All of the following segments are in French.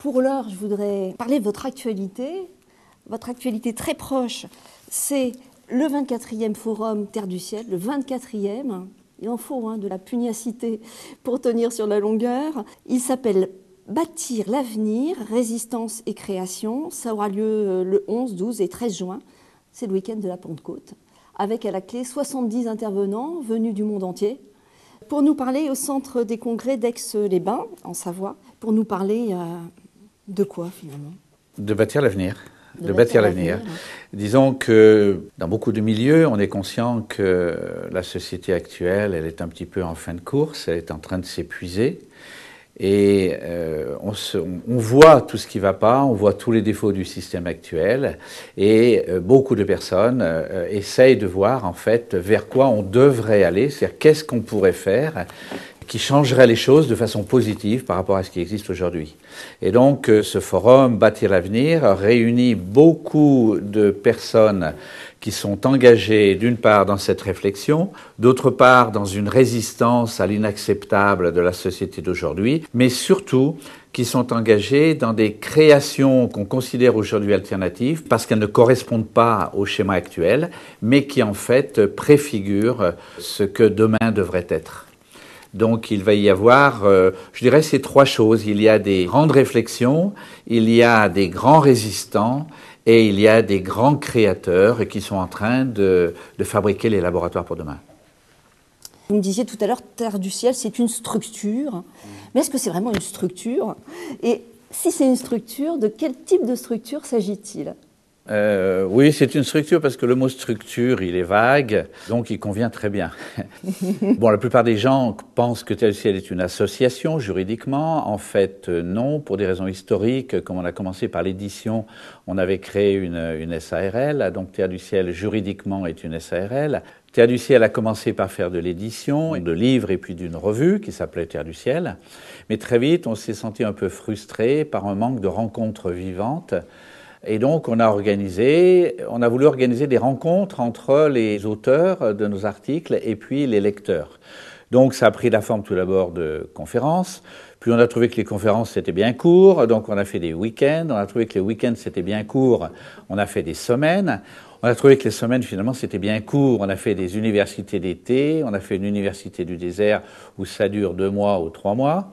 Pour l'heure, je voudrais parler de votre actualité. Votre actualité très proche, c'est le 24e forum Terre du Ciel, le 24e. Il en faut hein, de la pugnacité pour tenir sur la longueur. Il s'appelle Bâtir l'avenir, résistance et création. Ça aura lieu euh, le 11, 12 et 13 juin. C'est le week-end de la Pentecôte, avec à la clé 70 intervenants venus du monde entier, pour nous parler au centre des congrès d'Aix-les-Bains, en Savoie, pour nous parler euh, de quoi finalement De bâtir l'avenir. De, bâtir, l'avenir. Disons que dans beaucoup de milieux, on est conscient que la société actuelle, elle est un petit peu en fin de course, elle est en train de s'épuiser. Et euh, on, voit tout ce qui ne va pas, on voit tous les défauts du système actuel, et euh, beaucoup de personnes euh, essayent de voir en fait vers quoi on devrait aller, c'est-à-dire qu'est-ce qu'on pourrait faire qui changerait les choses de façon positive par rapport à ce qui existe aujourd'hui. Et donc euh, ce forum Bâtir l'avenir réunit beaucoup de personnes qui sont engagées d'une part dans cette réflexion, d'autre part dans une résistance à l'inacceptable de la société d'aujourd'hui, mais surtout qui sont engagées dans des créations qu'on considère aujourd'hui alternatives parce qu'elles ne correspondent pas au schéma actuel, mais qui en fait préfigurent ce que demain devrait être. Donc il va y avoir, euh, je dirais, ces trois choses. Il y a des grandes réflexions, il y a des grands résistants et il y a des grands créateurs qui sont en train de, de fabriquer les laboratoires pour demain. Vous me disiez tout à l'heure, Terre du Ciel, c'est une structure. Mais est-ce que c'est vraiment une structure Et si c'est une structure, de quel type de structure s'agit-il euh, oui, c'est une structure parce que le mot structure, il est vague, donc il convient très bien. bon, la plupart des gens pensent que du Ciel est une association juridiquement. En fait, euh, non, pour des raisons historiques. Comme on a commencé par l'édition, on avait créé une, une SARL, donc Terre du Ciel juridiquement est une SARL. Terre du Ciel a commencé par faire de l'édition, de livres et puis d'une revue qui s'appelait Terre du Ciel. Mais très vite, on s'est senti un peu frustré par un manque de rencontres vivantes. Et donc, on a organisé, on a voulu organiser des rencontres entre les auteurs de nos articles et puis les lecteurs. Donc, ça a pris la forme tout d'abord de conférences. Puis on a trouvé que les conférences c'était bien court, donc on a fait des week-ends. On a trouvé que les week-ends c'était bien court, on a fait des semaines. On a trouvé que les semaines, finalement, c'était bien court. On a fait des universités d'été, on a fait une université du désert où ça dure deux mois ou trois mois.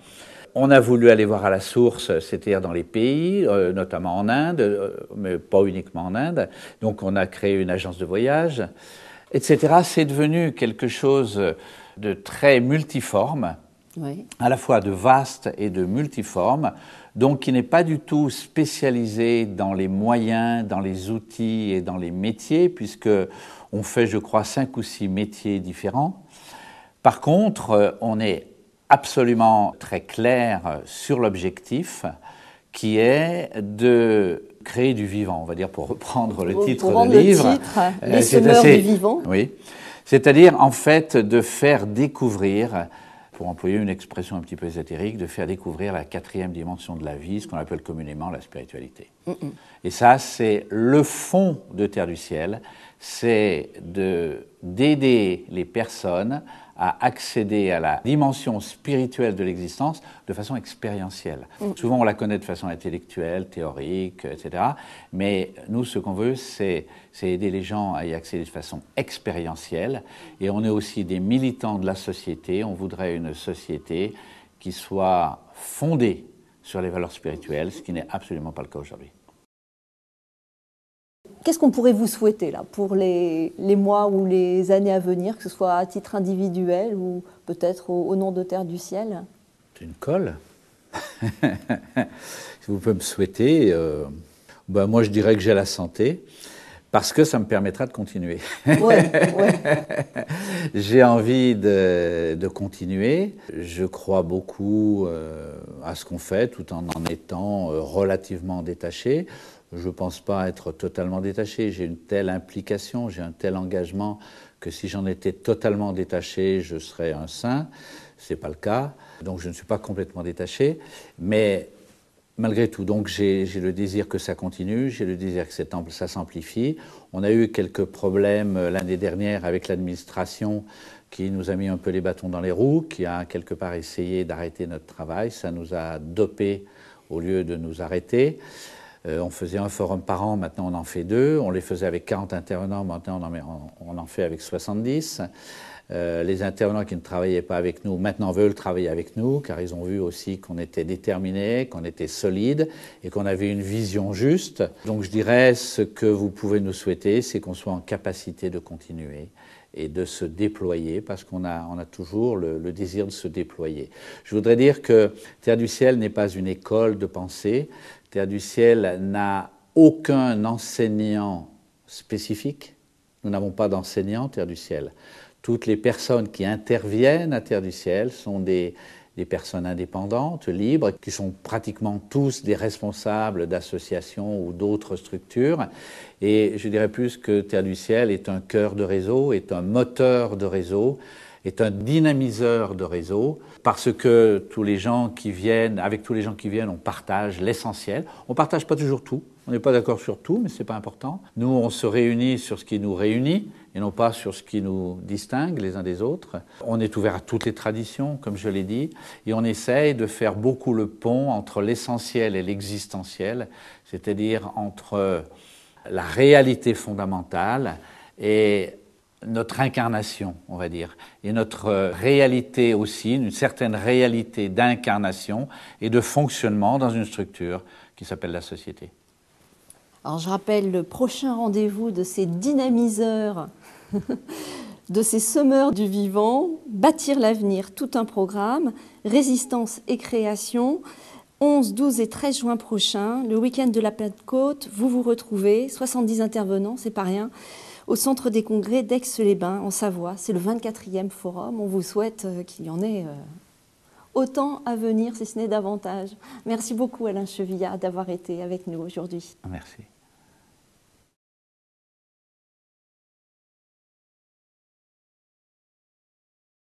On a voulu aller voir à la source, c'est-à-dire dans les pays, euh, notamment en Inde, euh, mais pas uniquement en Inde. Donc on a créé une agence de voyage, etc. C'est devenu quelque chose de très multiforme, à la fois de vaste et de multiforme, donc qui n'est pas du tout spécialisé dans les moyens, dans les outils et dans les métiers, puisque on fait, je crois, cinq ou six métiers différents. Par contre, euh, on est absolument très clair sur l'objectif qui est de créer du vivant, on va dire, pour reprendre le titre du livre. titre, euh, les semeurs du vivant. Oui. C'est-à-dire, en fait, de faire découvrir, pour employer une expression un petit peu ésotérique, de faire découvrir la quatrième dimension de la vie, ce qu'on appelle communément la spiritualité. Et ça, c'est le fond de Terre du Ciel, c'est d'aider les personnes à accéder à la dimension spirituelle de l'existence de façon expérientielle. Mm. Souvent, on la connaît de façon intellectuelle, théorique, etc. Mais nous, ce qu'on veut, c'est aider les gens à y accéder de façon expérientielle. Et on est aussi des militants de la société. On voudrait une société qui soit fondée sur les valeurs spirituelles, ce qui n'est absolument pas le cas aujourd'hui. Qu'est-ce qu'on pourrait vous souhaiter là, pour les, mois ou les années à venir, que ce soit à titre individuel ou peut-être au, nom de Terre du Ciel C'est une colle. si vous pouvez me souhaiter, euh, ben, moi je dirais que j'ai la santé parce que ça me permettra de continuer. J'ai envie de, continuer. Je crois beaucoup euh, à ce qu'on fait tout en en étant euh, relativement détaché. Je ne pense pas être totalement détaché. J'ai une telle implication, j'ai un tel engagement que si j'en étais totalement détaché, je serais un saint. Ce n'est pas le cas. Donc je ne suis pas complètement détaché. Mais malgré tout, donc j'ai le désir que ça continue, j'ai le désir que ça s'amplifie. On a eu quelques problèmes euh, l'année dernière avec l'administration qui nous a mis un peu les bâtons dans les roues, qui a quelque part essayé d'arrêter notre travail. Ça nous a dopé au lieu de nous arrêter. Euh, on faisait un forum par an, maintenant on en fait deux. On les faisait avec 40 intervenants, maintenant on en, on en fait avec 70. Euh, les intervenants qui ne travaillaient pas avec nous maintenant veulent travailler avec nous car ils ont vu aussi qu'on était déterminés, qu'on était solide et qu'on avait une vision juste. Donc je dirais ce que vous pouvez nous souhaiter, c'est qu'on soit en capacité de continuer et de se déployer, parce qu'on a, toujours le, le, désir de se déployer. Je voudrais dire que Terre du Ciel n'est pas une école de pensée. Terre du Ciel n'a aucun enseignant spécifique. Nous n'avons pas d'enseignant Terre du Ciel toutes les personnes qui interviennent à Terre du Ciel sont des, personnes indépendantes, libres, qui sont pratiquement tous des responsables d'associations ou d'autres structures. Et je dirais plus que Terre du Ciel est un cœur de réseau, est un moteur de réseau est un dynamiseur de réseau parce que tous les gens qui viennent, avec tous les gens qui viennent, on partage l'essentiel. On partage pas toujours tout. On n'est pas d'accord sur tout, mais c'est pas important. Nous, on se réunit sur ce qui nous réunit et non pas sur ce qui nous distingue les uns des autres. On est ouvert à toutes les traditions, comme je l'ai dit, et on essaye de faire beaucoup le pont entre l'essentiel et l'existentiel, c'est-à-dire entre la réalité fondamentale et notre incarnation, on va dire, et notre euh, réalité aussi, une certaine réalité d'incarnation et de fonctionnement dans une structure qui s'appelle la société. Alors je rappelle le prochain rendez-vous de ces dynamiseurs, de ces semeurs du vivant, bâtir l'avenir, tout un programme, résistance et création. 11, 12 et 13 juin prochain, le week-end de la Plainte-Côte, vous vous retrouvez, 70 intervenants, c'est pas rien au Centre des Congrès d'Aix-les-Bains, en Savoie. C'est le 24e forum. On vous souhaite euh, qu'il y en ait euh, autant à venir, si ce n'est davantage. Merci beaucoup Alain Chevillat d'avoir été avec nous aujourd'hui. Merci.